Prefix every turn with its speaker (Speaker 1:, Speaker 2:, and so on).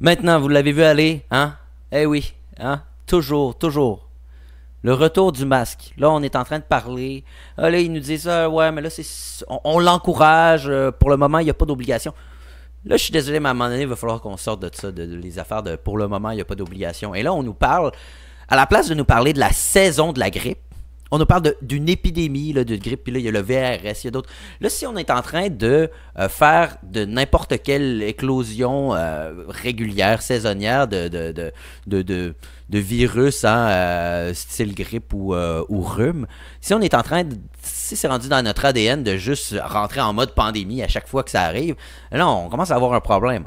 Speaker 1: Maintenant, vous l'avez vu aller, hein? Eh oui, hein? Toujours, toujours. Le retour du masque. Là, on est en train de parler. Allez, ah, là, ils nous disent ah, ouais, mais là, c'est, on, l'encourage. Euh, pour le moment, il n'y a pas d'obligation. Là, je suis désolé, mais à un moment donné, il va falloir qu'on sorte de ça, de, les affaires de pour le moment, il n'y a pas d'obligation. Et là, on nous parle, à la place de nous parler de la saison de la grippe, on nous parle d'une épidémie là, de grippe, puis là, il y a le VRS, il y a d'autres. Là, si on est en train de euh, faire de n'importe quelle éclosion euh, régulière, saisonnière de, de, de, de, de virus, hein, euh, style grippe ou, ou, rhume, si on est en train de. Si c'est rendu dans notre ADN de juste rentrer en mode pandémie à chaque fois que ça arrive, là, on commence à avoir un problème.